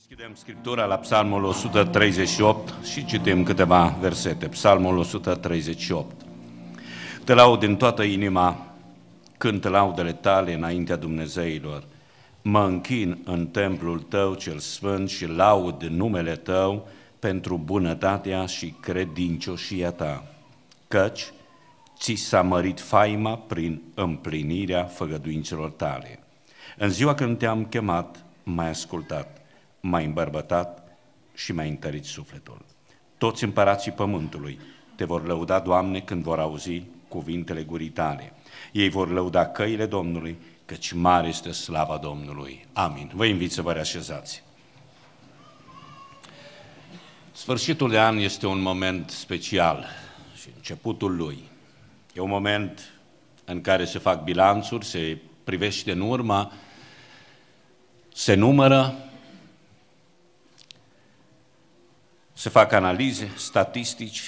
Deschidem Scriptura la Psalmul 138 și citim câteva versete. Psalmul 138. Te laud din toată inima, cânt laudele tale înaintea Dumnezeilor. Mă închin în templul tău cel sfânt și laud numele tău pentru bunătatea și credincioșia ta, căci ți s-a mărit faima prin împlinirea făgăduințelor tale. În ziua când te-am chemat, m-ai ascultat mai îmbărbătat și mai întărit sufletul. Toți împărații pământului te vor lăuda, Doamne, când vor auzi cuvintele gurii tale. Ei vor lăuda căile Domnului, căci mare este slava Domnului. Amin. Vă invit să vă reașezați. Sfârșitul de an este un moment special și începutul lui. E un moment în care se fac bilanțuri, se privește în urmă, se numără se fac analize, statistici,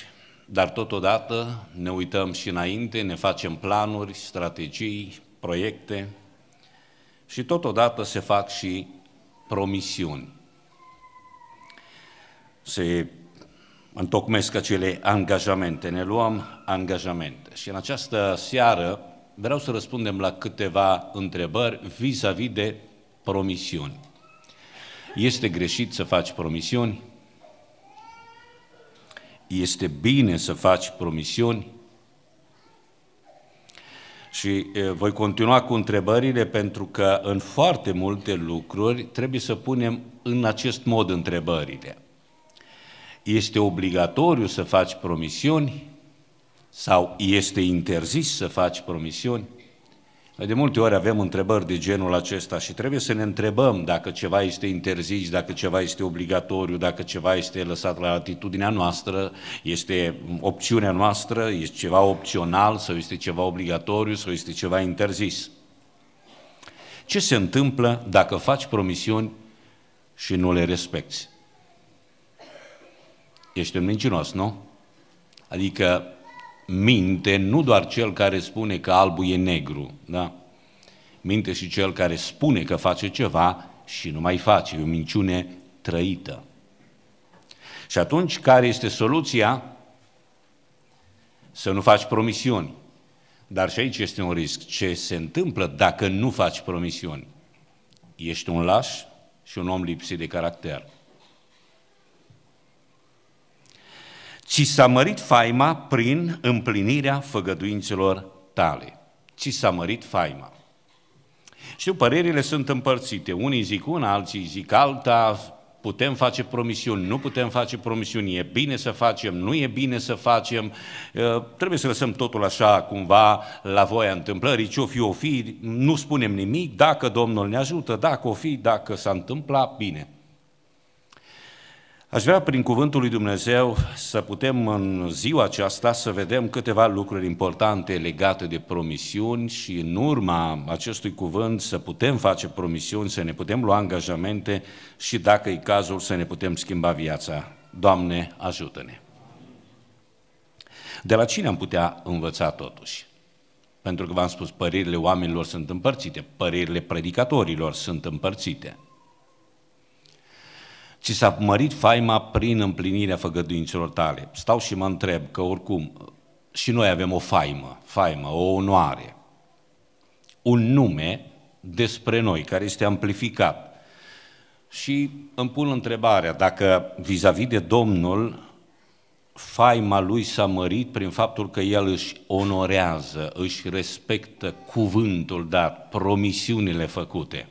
dar totodată ne uităm și înainte, ne facem planuri, strategii, proiecte și totodată se fac și promisiuni. Se întocmesc acele angajamente, ne luăm angajamente. Și în această seară vreau să răspundem la câteva întrebări vis-a-vis -vis de promisiuni. Este greșit să faci promisiuni? este bine să faci promisiuni? Și voi continua cu întrebările pentru că în foarte multe lucruri trebuie să punem în acest mod întrebările. Este obligatoriu să faci promisiuni sau este interzis să faci promisiuni? Noi de multe ori avem întrebări de genul acesta și trebuie să ne întrebăm dacă ceva este interzis, dacă ceva este obligatoriu, dacă ceva este lăsat la atitudinea noastră, este opțiunea noastră, este ceva opțional sau este ceva obligatoriu sau este ceva interzis. Ce se întâmplă dacă faci promisiuni și nu le respecti? Ești un mincinos, nu? Adică minte nu doar cel care spune că albul e negru, da? Minte și cel care spune că face ceva și nu mai face, e o minciune trăită. Și atunci, care este soluția? Să nu faci promisiuni. Dar și aici este un risc. Ce se întâmplă dacă nu faci promisiuni? Ești un laș și un om lipsit de caracter. ci s-a mărit faima prin împlinirea făgăduințelor tale. Ci s-a mărit faima. Știu, părerile sunt împărțite. Unii zic una, alții zic alta, putem face promisiuni, nu putem face promisiuni, e bine să facem, nu e bine să facem, ă, trebuie să lăsăm totul așa cumva la voia întâmplării, ce o fi, o fi, nu spunem nimic, dacă Domnul ne ajută, dacă o fi, dacă s-a întâmplat, bine. Aș vrea prin cuvântul lui Dumnezeu să putem în ziua aceasta să vedem câteva lucruri importante legate de promisiuni și în urma acestui cuvânt să putem face promisiuni, să ne putem lua angajamente și dacă e cazul să ne putem schimba viața. Doamne, ajută-ne! De la cine am putea învăța totuși? Pentru că v-am spus, părerile oamenilor sunt împărțite, părerile predicatorilor sunt împărțite – ci s-a mărit faima prin împlinirea făgăduințelor tale. Stau și mă întreb că oricum și noi avem o faimă, faimă, o onoare, un nume despre noi care este amplificat. Și îmi pun întrebarea dacă vis-a-vis de Domnul faima lui s-a mărit prin faptul că el își onorează, își respectă cuvântul dat, promisiunile făcute.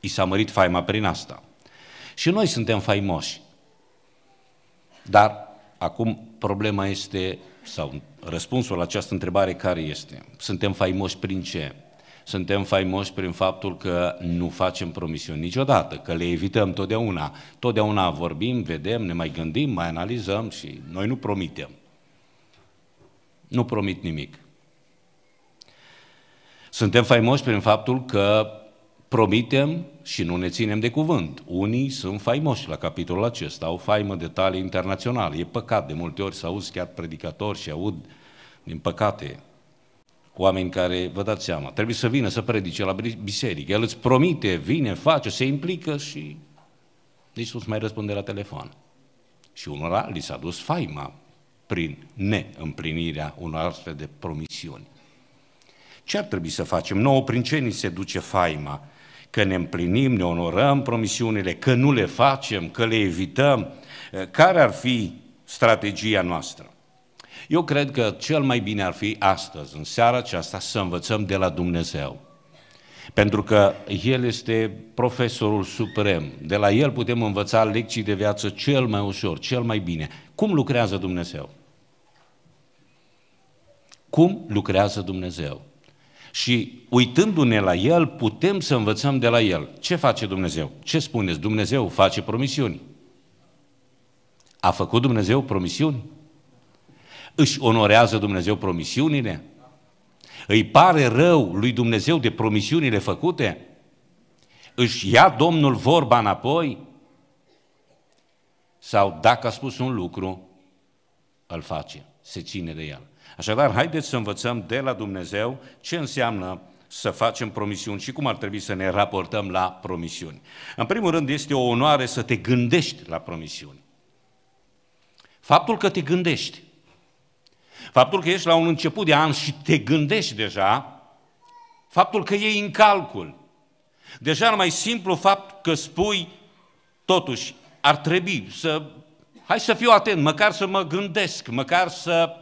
I s-a mărit faima prin asta. Și noi suntem faimoși. Dar acum problema este, sau răspunsul la această întrebare care este? Suntem faimoși prin ce? Suntem faimoși prin faptul că nu facem promisiuni niciodată, că le evităm totdeauna. Totdeauna vorbim, vedem, ne mai gândim, mai analizăm și noi nu promitem. Nu promit nimic. Suntem faimoși prin faptul că promitem și nu ne ținem de cuvânt. Unii sunt faimoși la capitolul acesta, au faimă de talie internațională. E păcat, de multe ori să auzi chiar predicatori și aud, din păcate, oameni care, vă dați seama, trebuie să vină să predice la biserică. El îți promite, vine, face, se implică și nici nu mai răspunde la telefon. Și unora li s-a dus faima prin neîmplinirea unor astfel de promisiuni. Ce ar trebui să facem? Nouă, prin ce ni se duce faima? că ne împlinim, ne onorăm promisiunile, că nu le facem, că le evităm, eh, care ar fi strategia noastră? Eu cred că cel mai bine ar fi astăzi, în seara aceasta, să învățăm de la Dumnezeu. Pentru că El este profesorul suprem. De la El putem învăța lecții de viață cel mai ușor, cel mai bine. Cum lucrează Dumnezeu? Cum lucrează Dumnezeu? Și uitându-ne la El, putem să învățăm de la El. Ce face Dumnezeu? Ce spuneți? Dumnezeu face promisiuni. A făcut Dumnezeu promisiuni? Își onorează Dumnezeu promisiunile? Îi pare rău lui Dumnezeu de promisiunile făcute? Își ia Domnul vorba înapoi? Sau dacă a spus un lucru, îl face, se ține de el. Așadar, haideți să învățăm de la Dumnezeu ce înseamnă să facem promisiuni și cum ar trebui să ne raportăm la promisiuni. În primul rând, este o onoare să te gândești la promisiuni. Faptul că te gândești, faptul că ești la un început de an și te gândești deja, faptul că iei în calcul, deja mai simplu fapt că spui, totuși, ar trebui să, hai să fiu atent, măcar să mă gândesc, măcar să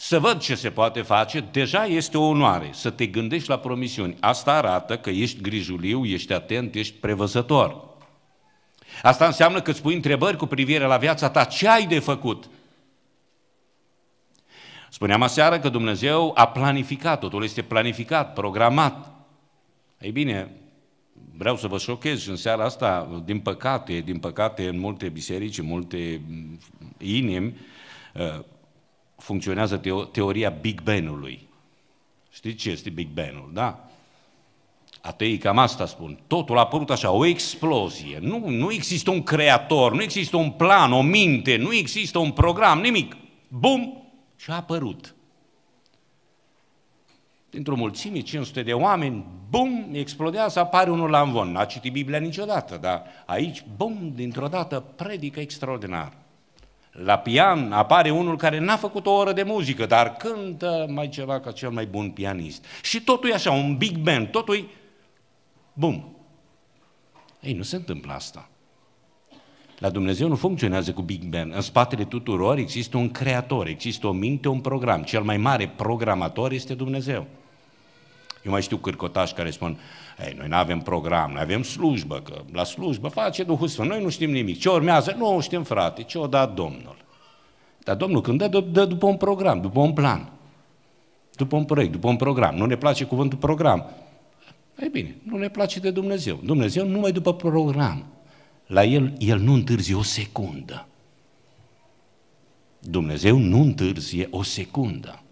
să văd ce se poate face, deja este o onoare să te gândești la promisiuni. Asta arată că ești grijuliu, ești atent, ești prevăzător. Asta înseamnă că îți pui întrebări cu privire la viața ta. Ce ai de făcut? Spuneam aseară că Dumnezeu a planificat, totul este planificat, programat. Ei bine, vreau să vă șochez și în seara asta, din păcate, din păcate, în multe biserici, în multe mm, inimi, uh, funcționează teo teoria Big Bang-ului. Știți ce este Big Bang-ul, da? Ateii cam asta spun. Totul a apărut așa, o explozie. Nu, nu există un creator, nu există un plan, o minte, nu există un program, nimic. Bum! Și a apărut. Dintr-o mulțime, 500 de oameni, bum, explodează, apare unul la învon. N-a citit Biblia niciodată, dar aici, bum, dintr-o dată, predică extraordinar la pian apare unul care n-a făcut o oră de muzică, dar cântă mai ceva ca cel mai bun pianist. Și totul e așa, un big band, totul e... Bum! Ei, nu se întâmplă asta. La Dumnezeu nu funcționează cu Big Bang. În spatele tuturor există un creator, există o minte, un program. Cel mai mare programator este Dumnezeu. Eu mai știu cârcotași care spun, ei, noi nu avem program, noi avem slujbă, că la slujbă face Duhul Sfânt, noi nu știm nimic. Ce urmează? Nu știm, frate, ce o da Domnul. Dar Domnul când dă, dă după un program, după un plan, după un proiect, după un program. Nu ne place cuvântul program. Ei bine, nu ne place de Dumnezeu. Dumnezeu numai după program. La El, El nu întârzie o secundă. Dumnezeu nu întârzie o secundă.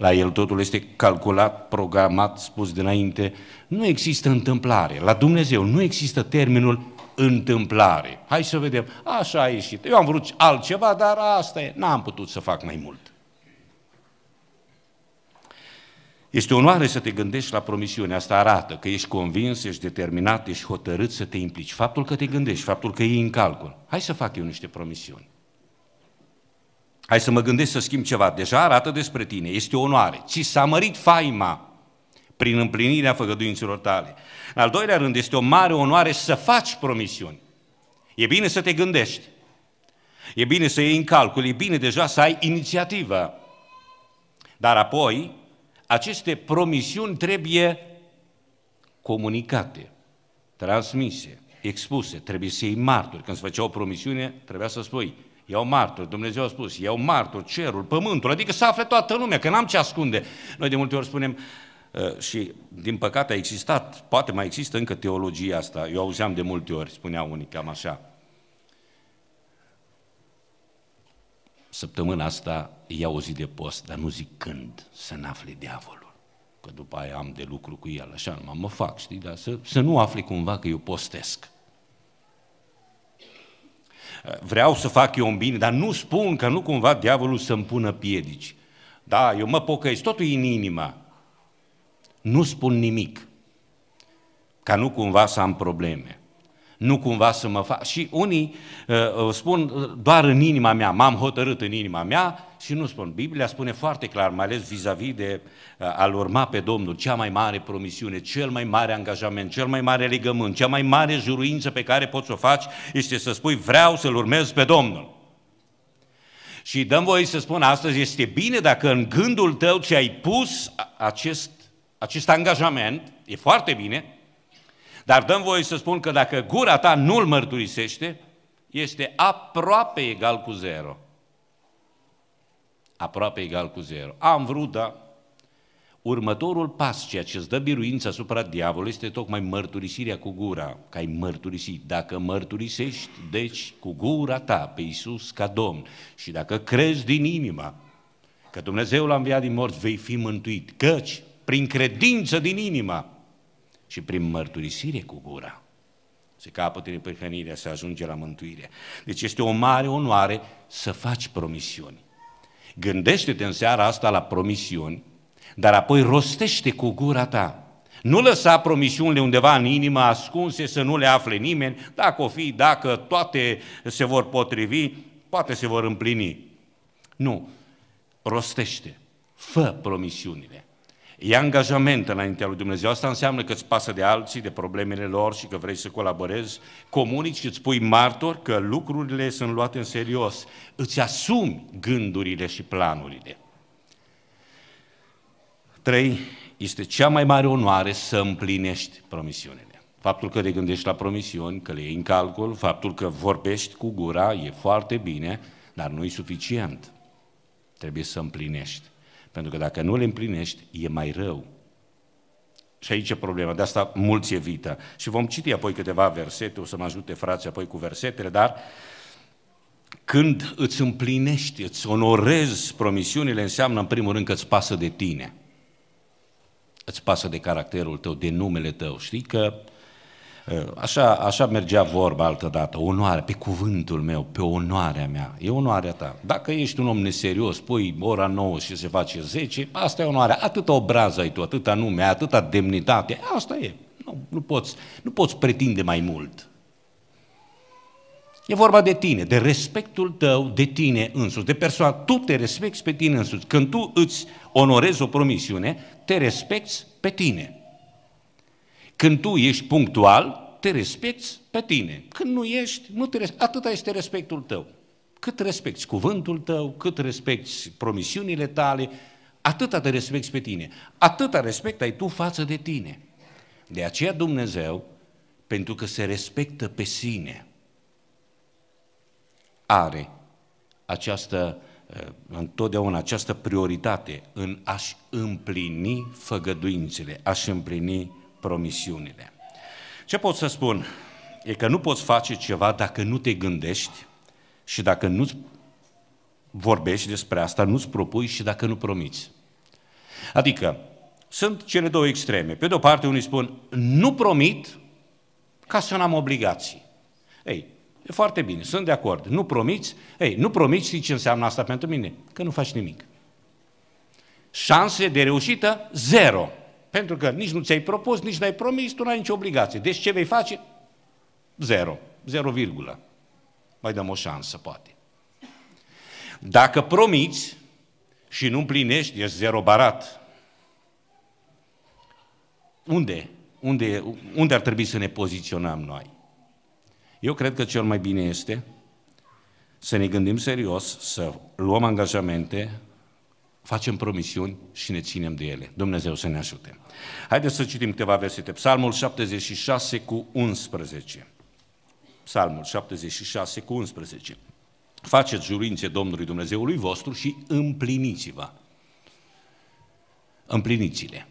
La el totul este calculat, programat, spus dinainte. Nu există întâmplare. La Dumnezeu nu există termenul întâmplare. Hai să vedem. Așa a ieșit. Eu am vrut altceva, dar asta e. N-am putut să fac mai mult. Este onoare să te gândești la promisiune. Asta arată că ești convins, ești determinat, ești hotărât să te implici. Faptul că te gândești, faptul că e în calcul. Hai să fac eu niște promisiuni. Hai să mă gândesc să schimb ceva. Deja arată despre tine, este o onoare. Ci s-a mărit faima prin împlinirea făgăduinților tale. În al doilea rând, este o mare onoare să faci promisiuni. E bine să te gândești. E bine să iei în calcul, e bine deja să ai inițiativă. Dar apoi, aceste promisiuni trebuie comunicate, transmise, expuse, trebuie să iei marturi. Când se făcea o promisiune, trebuia să spui, eu martor, Dumnezeu a spus, eu martor, cerul, pământul, adică să afle toată lumea, că n-am ce ascunde. Noi de multe ori spunem, ă, și din păcate a existat, poate mai există încă teologia asta, eu auzeam de multe ori, spunea unii cam așa, săptămâna asta iau o zi de post, dar nu zic când, să n-afle diavolul. Că după aia am de lucru cu el, așa, mă, fac, știi, dar să, să nu afli cumva că eu postesc vreau să fac eu un bine, dar nu spun că nu cumva diavolul să-mi pună piedici. Da, eu mă pocăiesc, totul e în inima. Nu spun nimic. Ca nu cumva să am probleme. Nu cumva să mă fac. Și unii uh, uh spun uh, doar în inima mea, m-am hotărât în inima mea, și nu spun. Biblia spune foarte clar, mai ales vis-a-vis de uh, a-L urma pe Domnul, cea mai mare promisiune, cel mai mare angajament, cel mai mare legământ, cea mai mare juruință pe care poți să o faci este să spui vreau să-L urmez pe Domnul. Și dăm voie să spun astăzi, este bine dacă în gândul tău ce ai pus acest, acest angajament, e foarte bine, dar dăm voie să spun că dacă gura ta nu-l mărturisește, este aproape egal cu zero aproape egal cu zero. Am vrut, da. Următorul pas, ceea ce îți dă biruința asupra diavolului, este tocmai mărturisirea cu gura, că ai mărturisit. Dacă mărturisești, deci, cu gura ta pe Iisus ca Domn și dacă crezi din inima că Dumnezeu l-a înviat din morți, vei fi mântuit, căci prin credință din inima și prin mărturisire cu gura se capătă nepăhănirea, se ajunge la mântuire. Deci este o mare onoare să faci promisiuni. Gândește-te în seara asta la promisiuni, dar apoi rostește cu gura ta. Nu lăsa promisiunile undeva în inimă ascunse să nu le afle nimeni, dacă o fi, dacă toate se vor potrivi, poate se vor împlini. Nu, rostește, fă promisiunile. E angajament înaintea lui Dumnezeu. Asta înseamnă că îți pasă de alții, de problemele lor și că vrei să colaborezi. Comunici și îți pui martor că lucrurile sunt luate în serios. Îți asumi gândurile și planurile. 3. Este cea mai mare onoare să împlinești promisiunile. Faptul că te gândești la promisiuni, că le iei în calcul, faptul că vorbești cu gura e foarte bine, dar nu e suficient. Trebuie să împlinești. Pentru că dacă nu le împlinești, e mai rău. Și aici e problema, de asta mulți evită. Și vom citi apoi câteva versete, o să mă ajute frații apoi cu versetele, dar când îți împlinești, îți onorezi promisiunile, înseamnă în primul rând că îți pasă de tine. Îți pasă de caracterul tău, de numele tău. Știi că uh, Eh, așa, așa mergea vorba dată. onoarea, pe cuvântul meu, pe onoarea mea, e onoarea ta. Dacă ești un om neserios, pui ora 9 și se face 10, asta e onoarea, atâta obrază ai tu, atâta nume, atâta demnitate, asta e. Nu, nu, poți, nu poți pretinde mai mult. E vorba de tine, de respectul tău de tine însuți, de persoană. Tu te respecti pe tine însuți. Când tu îți onorezi o promisiune, te respecti pe tine. Când tu ești punctual, te respecti pe tine. Când nu ești, nu te respecti. Atâta este respectul tău. Cât respecti cuvântul tău, cât respecti promisiunile tale, atâta te respecti pe tine. Atâta respect ai tu față de tine. De aceea Dumnezeu, pentru că se respectă pe sine, are această, uh, întotdeauna această prioritate în a-și împlini făgăduințele, a-și împlini promisiunile. Ce pot să spun? E că nu poți face ceva dacă nu te gândești și dacă nu vorbești despre asta, nu-ți propui și dacă nu promiți. Adică, sunt cele două extreme. Pe de o parte, unii spun, nu promit ca să n-am obligații. Ei, e foarte bine, sunt de acord. Nu promiți? Ei, nu promiți, știi ce înseamnă asta pentru mine? Că nu faci nimic. Șanse de reușită, zero. Pentru că nici nu ți-ai propus, nici n-ai promis, tu n-ai nicio obligație. Deci ce vei face? Zero. Zero virgulă. Mai dăm o șansă, poate. Dacă promiți și nu împlinești, ești zero barat. Unde? Unde, unde ar trebui să ne poziționăm noi? Eu cred că cel mai bine este să ne gândim serios, să luăm angajamente, facem promisiuni și ne ținem de ele. Dumnezeu să ne ajute. Haideți să citim câteva versete. Psalmul 76 cu 11. Psalmul 76 cu 11. Faceți jurințe Domnului Dumnezeului vostru și împliniți-vă. Împliniți-le.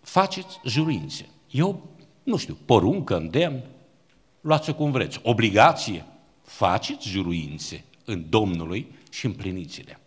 Faceți jurințe. Eu, nu știu, poruncă, îndemn, luați-o cum vreți. Obligație. Faceți juruințe în Domnului și împliniți-le.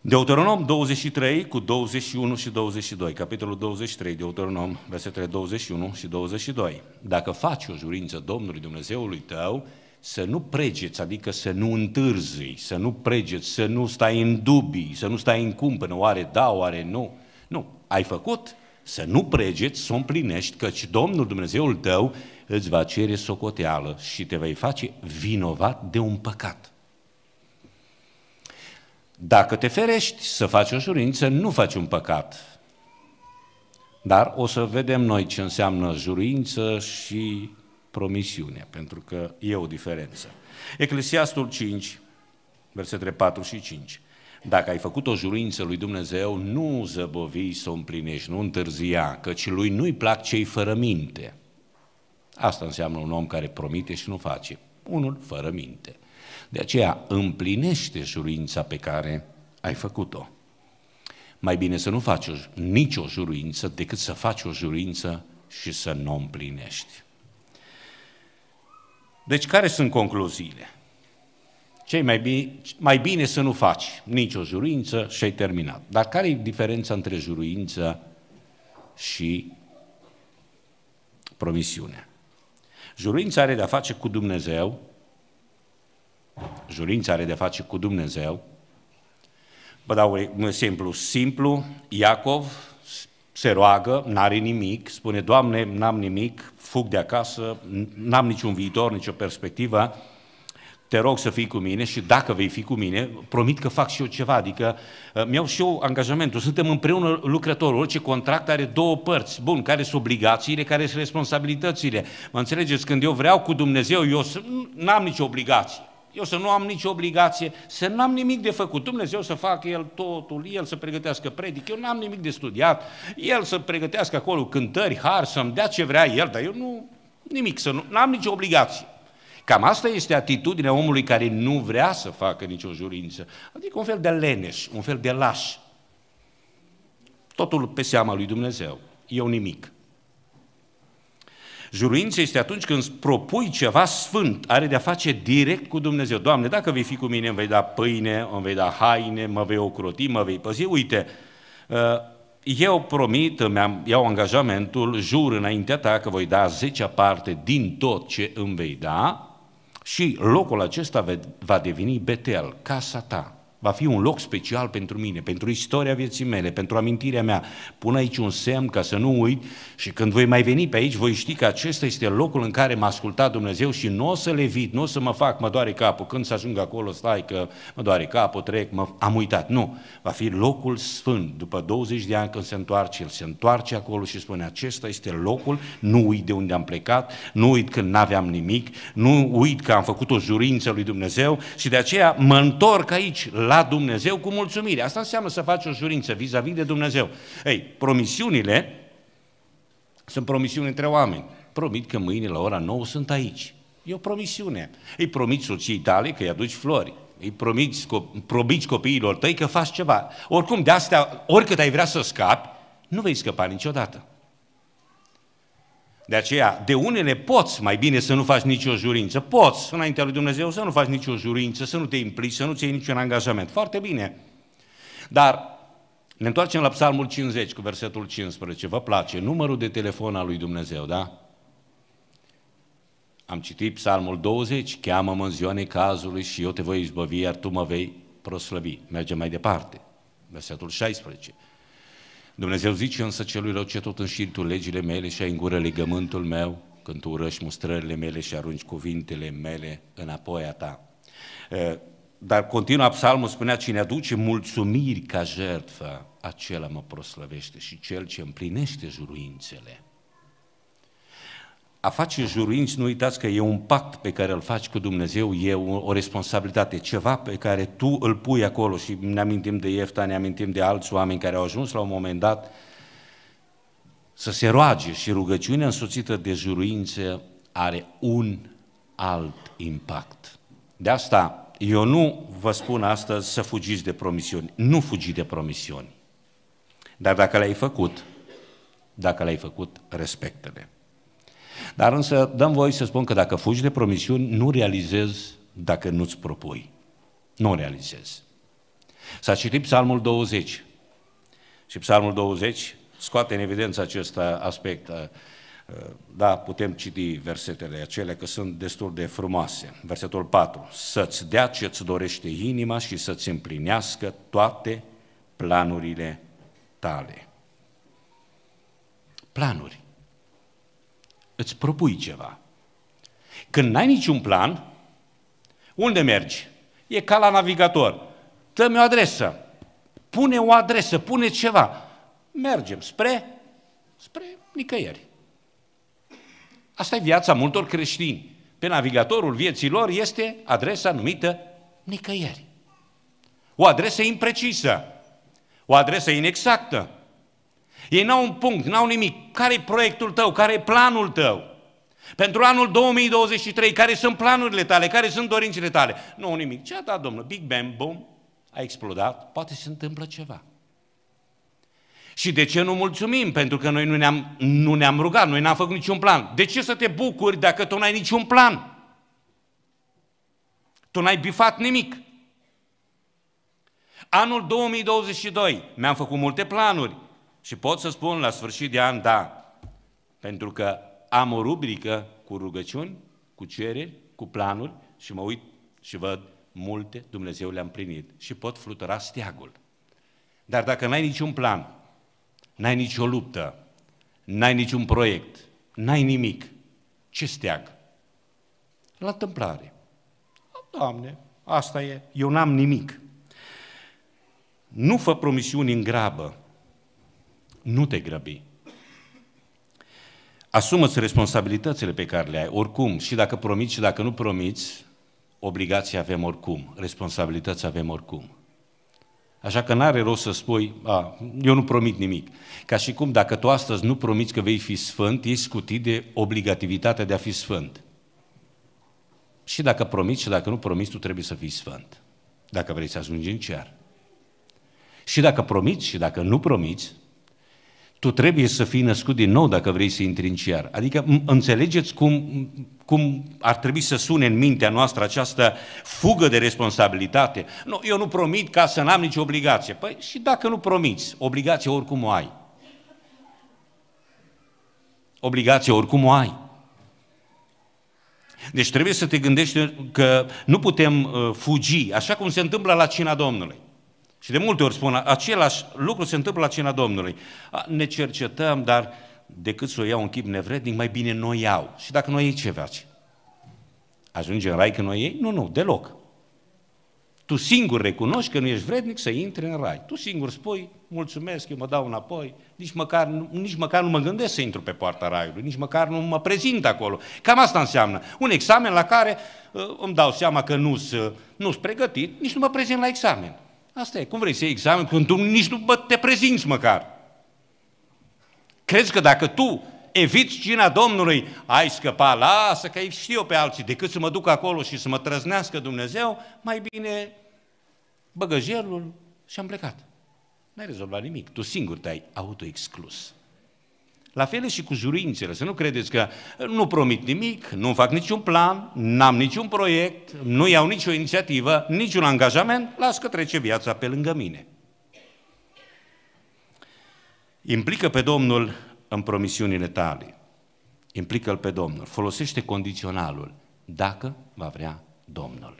Deuteronom 23 cu 21 și 22, capitolul 23, Deuteronom, versetele 21 și 22. Dacă faci o jurință Domnului Dumnezeului tău, să nu pregeți, adică să nu întârzi, să nu pregeți, să nu stai în dubii, să nu stai în cumpănă, oare da, oare nu. Nu, ai făcut, să nu pregeți, să o împlinești, căci Domnul Dumnezeul tău îți va cere socoteală și te vei face vinovat de un păcat. Dacă te ferești să faci o jurință, nu faci un păcat. Dar o să vedem noi ce înseamnă jurință și promisiune, pentru că e o diferență. Eclesiastul 5, versetele 4 și 5. Dacă ai făcut o jurință lui Dumnezeu, nu zăbovi să o împlinești, nu întârzia, căci lui nu-i plac cei fără minte. Asta înseamnă un om care promite și nu face. Unul fără minte. De aceea împlinește juruința pe care ai făcut-o. Mai bine să nu faci o, nicio juruință decât să faci o juruință și să nu o împlinești. Deci care sunt concluziile? Cei mai, bine, mai bine să nu faci nicio juruință și ai terminat. Dar care e diferența între juruință și promisiune? Juruința are de-a face cu Dumnezeu Binejurința are de face cu Dumnezeu. Vă dau un exemplu simplu. Iacov se roagă, n-are nimic, spune, Doamne, n-am nimic, fug de acasă, n-am niciun viitor, nicio perspectivă, te rog să fii cu mine și dacă vei fi cu mine, promit că fac și eu ceva, adică uh, mi-au și eu angajamentul, suntem împreună lucrători, orice contract are două părți, bun, care sunt obligațiile, care sunt responsabilitățile. Mă înțelegeți, când eu vreau cu Dumnezeu, eu n-am nicio obligație. Eu să nu am nicio obligație, să nu am nimic de făcut. Dumnezeu să facă El totul, El să pregătească predic, eu nu am nimic de studiat, El să pregătească acolo cântări, har, să-mi dea ce vrea El, dar eu nu, nimic, să nu am nicio obligație. Cam asta este atitudinea omului care nu vrea să facă nicio jurință. Adică un fel de leneș, un fel de laș. Totul pe seama lui Dumnezeu. Eu nimic. Juruința este atunci când îți propui ceva sfânt, are de-a face direct cu Dumnezeu. Doamne, dacă vei fi cu mine, îmi vei da pâine, îmi vei da haine, mă vei ocroti, mă vei păzi. Uite, uh, eu promit, mi-am, iau angajamentul, jur înaintea ta că voi da zecea parte din tot ce îmi vei da și locul acesta va deveni Betel, casa ta. Va fi un loc special pentru mine, pentru istoria vieții mele, pentru amintirea mea. Pun aici un semn ca să nu uit și când voi mai veni pe aici, voi ști că acesta este locul în care m-a ascultat Dumnezeu și nu o să vid, nu o să mă fac, mă doare capul. Când să ajung acolo, stai că mă doare capul, trec, mă, am uitat. Nu, va fi locul sfânt. După 20 de ani când se întoarce, el se întoarce acolo și spune, acesta este locul, nu uit de unde am plecat, nu uit când n-aveam nimic, nu uit că am făcut o jurință lui Dumnezeu și de aceea mă întorc aici, la Dumnezeu cu mulțumire. Asta înseamnă să faci o jurință vis-a-vis de Dumnezeu. Ei, promisiunile sunt promisiuni între oameni. Promit că mâine la ora 9 sunt aici. E o promisiune. Îi promiți soției tale că îi aduci flori. Îi promiți, co- promiți copiilor tăi că faci ceva. Oricum, de astea, oricât ai vrea să scapi, nu vei scăpa niciodată. De aceea, de unele poți mai bine să nu faci nicio jurință. Poți, înaintea lui Dumnezeu, să nu faci nicio jurință, să nu te implici, să nu ții niciun angajament. Foarte bine. Dar ne întoarcem la Psalmul 50 cu versetul 15. Vă place numărul de telefon al lui Dumnezeu, da? Am citit Psalmul 20, cheamă-mă în ziua cazului și eu te voi izbăvi, iar tu mă vei proslăvi. Mergem mai departe. Versetul 16. Dumnezeu zice însă celui rău ce tot înșiri tu legile mele și ai în gură legământul meu, când tu urăști mustrările mele și arunci cuvintele mele înapoi a ta. Dar continuă psalmul, spunea, cine aduce mulțumiri ca jertfă, acela mă proslăvește și cel ce împlinește juruințele a face jurinți, nu uitați că e un pact pe care îl faci cu Dumnezeu, e o, o responsabilitate, ceva pe care tu îl pui acolo și ne amintim de Iefta, ne amintim de alți oameni care au ajuns la un moment dat să se roage și rugăciunea însoțită de juruință are un alt impact. De asta eu nu vă spun astăzi să fugiți de promisiuni. Nu fugi de promisiuni. Dar dacă le-ai făcut, dacă le-ai făcut, respectă-le. Dar însă dăm voie să spun că dacă fugi de promisiuni, nu realizezi dacă nu-ți propui. Nu realizezi. S-a citit Psalmul 20. Și Psalmul 20 scoate în evidență acest aspect. Uh, uh, da, putem citi versetele acelea, că sunt destul de frumoase. Versetul 4. Să-ți dea ce-ți dorește inima și să-ți împlinească toate planurile tale. Planuri îți propui ceva. Când n-ai niciun plan, unde mergi? E ca la navigator. Dă-mi o adresă. Pune o adresă, pune ceva. Mergem spre, spre nicăieri. Asta e viața multor creștini. Pe navigatorul vieții lor este adresa numită nicăieri. O adresă imprecisă, o adresă inexactă, ei n-au un punct, n-au nimic. care e proiectul tău? care e planul tău? Pentru anul 2023, care sunt planurile tale? Care sunt dorințele tale? Nu, nimic. Ce a dat, domnule? Big bang, boom, a explodat, poate se întâmplă ceva. Și de ce nu mulțumim? Pentru că noi nu ne-am, nu ne-am rugat, noi n-am făcut niciun plan. De ce să te bucuri dacă tu n-ai niciun plan? Tu n-ai bifat nimic. Anul 2022, mi-am făcut multe planuri, și pot să spun la sfârșit de an, da, pentru că am o rubrică cu rugăciuni, cu cereri, cu planuri și mă uit și văd multe, Dumnezeu le-a împlinit și pot flutura steagul. Dar dacă n-ai niciun plan, n-ai nicio luptă, n-ai niciun proiect, n-ai nimic, ce steag? La întâmplare. Doamne, asta e, eu n-am nimic. Nu fă promisiuni în grabă, nu te grăbi. Asumă-ți responsabilitățile pe care le ai, oricum, și dacă promiți și dacă nu promiți, obligații avem oricum, responsabilități avem oricum. Așa că n-are rost să spui, a, eu nu promit nimic. Ca și cum dacă tu astăzi nu promiți că vei fi sfânt, ești scutit de obligativitatea de a fi sfânt. Și dacă promiți și dacă nu promiți, tu trebuie să fii sfânt. Dacă vrei să ajungi în cer. Și dacă promiți și dacă nu promiți, tu trebuie să fii născut din nou dacă vrei să intri în CIAR. Adică înțelegeți cum, cum ar trebui să sune în mintea noastră această fugă de responsabilitate. Nu, eu nu promit ca să n-am nicio obligație. Păi și dacă nu promiți, obligație oricum o ai. Obligație oricum o ai. Deci trebuie să te gândești că nu putem uh, fugi, așa cum se întâmplă la cina Domnului. Și de multe ori spun, același lucru se întâmplă la cina Domnului. Ne cercetăm, dar decât să o iau în chip nevrednic, mai bine noi iau. Și dacă noi ei, ce faci? Ajunge în rai că noi ei? Nu, nu, deloc. Tu singur recunoști că nu ești vrednic să intri în rai. Tu singur spui, mulțumesc, eu mă dau înapoi, nici măcar, nici măcar nu mă gândesc să intru pe poarta raiului, nici măcar nu mă prezint acolo. Cam asta înseamnă. Un examen la care uh, îmi dau seama că nu-s, nu-s pregătit, nici nu mă prezint la examen. Asta e. Cum vrei să iei examen când tu nici nu te prezinți măcar? Crezi că dacă tu eviți cina Domnului, ai scăpa, lasă că știu eu pe alții, decât să mă duc acolo și să mă trăznească Dumnezeu, mai bine băgăjelul și am plecat. N-ai rezolvat nimic, tu singur te-ai autoexclus. La fel și cu jurințele, să nu credeți că eh, nu promit nimic, nu fac niciun plan, n-am niciun proiect, nu iau nicio inițiativă, niciun angajament, las că trece viața pe lângă mine. Implică pe Domnul în promisiunile tale. Implică-L pe Domnul. Folosește condiționalul. Dacă va vrea Domnul.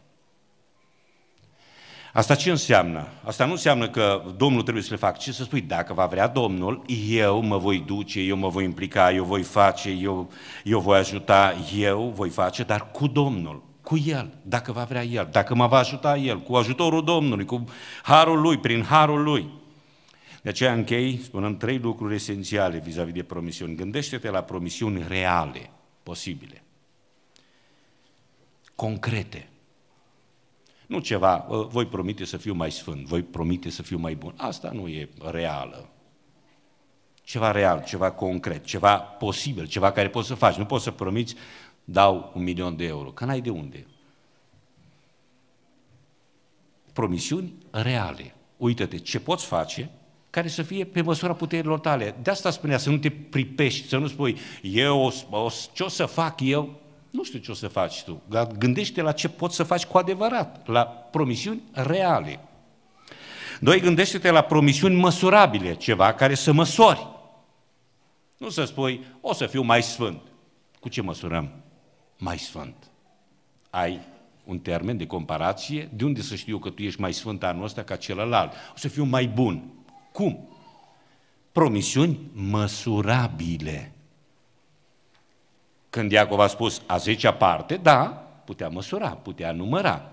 Asta ce înseamnă? Asta nu înseamnă că Domnul trebuie să le fac, ci să spui, dacă va vrea Domnul, eu mă voi duce, eu mă voi implica, eu voi face, eu, eu voi ajuta, eu voi face, dar cu Domnul, cu El, dacă va vrea El, dacă mă va ajuta El, cu ajutorul Domnului, cu harul Lui, prin harul Lui. De aceea închei spunând trei lucruri esențiale vis-a-vis de promisiuni. Gândește-te la promisiuni reale, posibile, concrete, nu ceva, voi promite să fiu mai sfânt, voi promite să fiu mai bun. Asta nu e reală. Ceva real, ceva concret, ceva posibil, ceva care poți să faci. Nu poți să promiți, dau un milion de euro, că n-ai de unde. Promisiuni reale. Uită-te ce poți face, care să fie pe măsura puterilor tale. De asta spunea, să nu te pripești, să nu spui, eu, o, ce o să fac eu, nu știu ce o să faci tu, dar gândește la ce poți să faci cu adevărat, la promisiuni reale. Doi, gândește-te la promisiuni măsurabile, ceva care să măsori. Nu să spui, o să fiu mai sfânt. Cu ce măsurăm? Mai sfânt. Ai un termen de comparație, de unde să știu că tu ești mai sfânt anul ăsta ca celălalt? O să fiu mai bun. Cum? Promisiuni măsurabile. Când Iacov a spus a zecea parte, da, putea măsura, putea număra.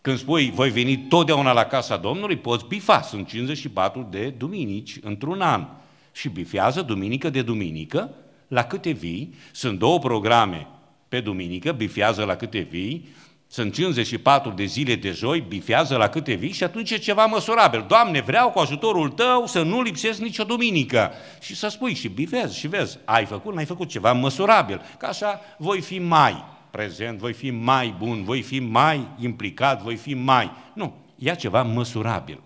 Când spui, voi veni totdeauna la casa Domnului, poți bifa, sunt 54 de duminici într-un an. Și bifează duminică de duminică, la câte vii, sunt două programe pe duminică, bifează la câte vii, sunt 54 de zile de joi, bifează la câte vii și atunci e ceva măsurabil. Doamne, vreau cu ajutorul tău să nu lipsesc nicio duminică. Și să spui și bifezi și vezi, ai făcut, n-ai făcut ceva măsurabil. Ca așa voi fi mai prezent, voi fi mai bun, voi fi mai implicat, voi fi mai... Nu, ia ceva măsurabil.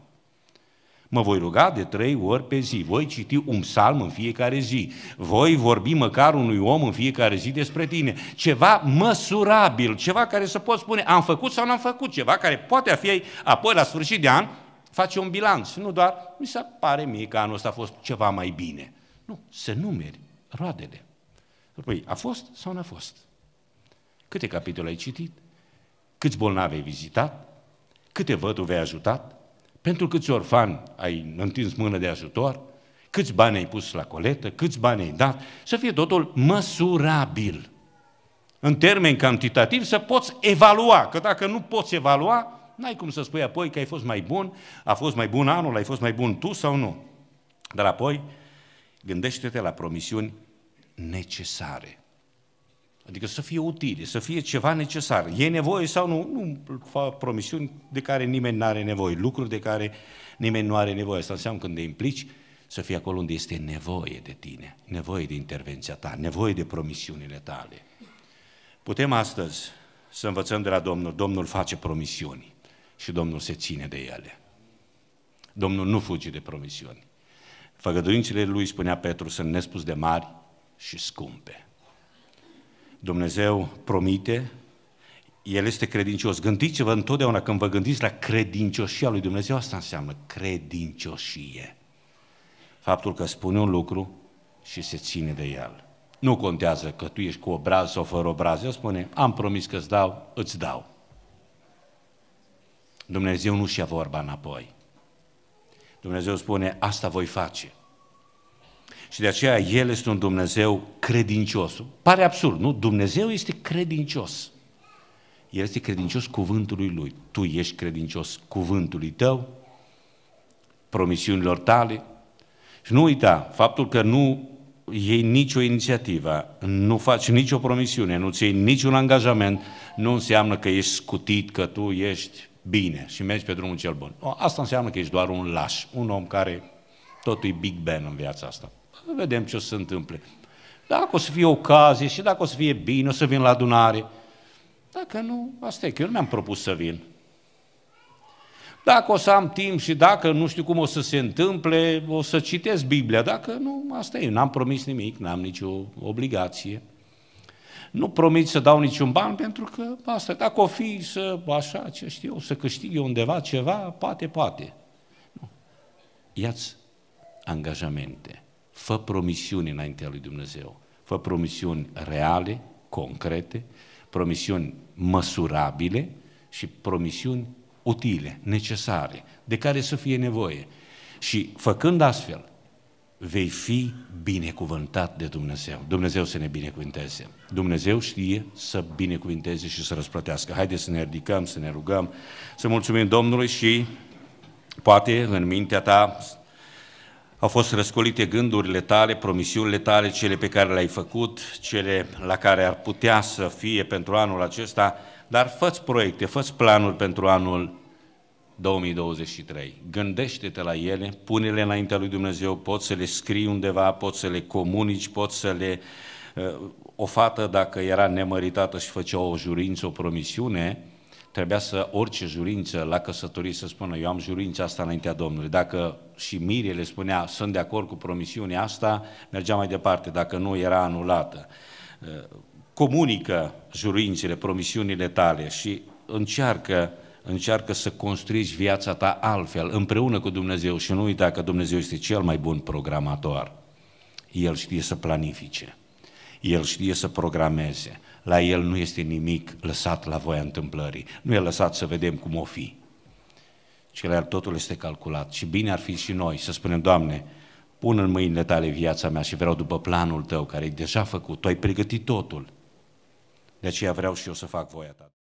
Mă voi ruga de trei ori pe zi, voi citi un psalm în fiecare zi, voi vorbi măcar unui om în fiecare zi despre tine, ceva măsurabil, ceva care să poți spune am făcut sau n-am făcut, ceva care poate fi apoi la sfârșit de an, face un bilanț, nu doar mi se pare mie că anul ăsta a fost ceva mai bine. Nu, să numeri roadele. Păi, a fost sau n-a fost? Câte capitole ai citit? Câți bolnavi ai vizitat? Câte văduve ai ajutat? Pentru câți orfani ai întins mână de ajutor, câți bani ai pus la coletă, câți bani ai dat, să fie totul măsurabil. În termen cantitativ să poți evalua, că dacă nu poți evalua, n-ai cum să spui apoi că ai fost mai bun, a fost mai bun anul, ai fost mai bun tu sau nu. Dar apoi, gândește-te la promisiuni necesare. Adică să fie utile, să fie ceva necesar. E nevoie sau nu? Nu fac promisiuni de care nimeni nu are nevoie, lucruri de care nimeni nu are nevoie. Asta înseamnă când te implici să fie acolo unde este nevoie de tine, nevoie de intervenția ta, nevoie de promisiunile tale. Putem astăzi să învățăm de la Domnul, Domnul face promisiuni și Domnul se ține de ele. Domnul nu fuge de promisiuni. Făgăduințele lui, spunea Petru, sunt nespus de mari și scumpe. Dumnezeu promite, El este credincios. Gândiți-vă întotdeauna când vă gândiți la credincioșia lui Dumnezeu, asta înseamnă credincioșie. Faptul că spune un lucru și se ține de el. Nu contează că tu ești cu obraz sau fără obraz. El spune, am promis că îți dau, îți dau. Dumnezeu nu și-a vorba înapoi. Dumnezeu spune, asta voi face. Și de aceea El este un Dumnezeu credincios. Pare absurd, nu? Dumnezeu este credincios. El este credincios cuvântului Lui. Tu ești credincios cuvântului tău, promisiunilor tale. Și nu uita faptul că nu iei nicio inițiativă, nu faci nicio promisiune, nu ți iei niciun angajament, nu înseamnă că ești scutit, că tu ești bine și mergi pe drumul cel bun. Asta înseamnă că ești doar un laș, un om care totul e Big Ben în viața asta vedem ce o să se întâmple. Dacă o să fie ocazie și dacă o să fie bine, o să vin la adunare. Dacă nu, asta e, că eu nu mi-am propus să vin. Dacă o să am timp și dacă nu știu cum o să se întâmple, o să citesc Biblia. Dacă nu, asta e, n-am promis nimic, n-am nicio obligație. Nu promit să dau niciun ban pentru că asta, dacă o fi să, așa, ce știu eu, să câștig eu undeva ceva, poate, poate. Nu. Iați angajamente fă promisiuni înaintea lui Dumnezeu. Fă promisiuni reale, concrete, promisiuni măsurabile și promisiuni utile, necesare, de care să fie nevoie. Și făcând astfel, vei fi binecuvântat de Dumnezeu. Dumnezeu să ne binecuvinteze. Dumnezeu știe să binecuvinteze și să răsplătească. Haideți să ne ridicăm, să ne rugăm, să mulțumim Domnului și poate în mintea ta au fost răscolite gândurile tale, promisiunile tale, cele pe care le-ai făcut, cele la care ar putea să fie pentru anul acesta, dar fă proiecte, fă planuri pentru anul 2023. Gândește-te la ele, pune-le înaintea lui Dumnezeu, poți să le scrii undeva, poți să le comunici, poți să le... Uh, o fată, dacă era nemăritată și făcea o jurință, o promisiune, trebuia să orice jurință la căsătorie să spună eu am jurința asta înaintea Domnului. Dacă și le spunea sunt de acord cu promisiunea asta, mergea mai departe, dacă nu era anulată. Eh, comunică jurințele, promisiunile tale și încearcă încearcă să construiești viața ta altfel, împreună cu Dumnezeu și nu uita că Dumnezeu este cel mai bun programator. El știe să planifice, El știe să programeze, la el nu este nimic lăsat la voia întâmplării. Nu e lăsat să vedem cum o fi. Și la el totul este calculat. Și bine ar fi și noi să spunem, Doamne, pun în mâinile tale viața mea și vreau după planul tău care e deja făcut. Tu ai pregătit totul. De aceea vreau și eu să fac voia ta.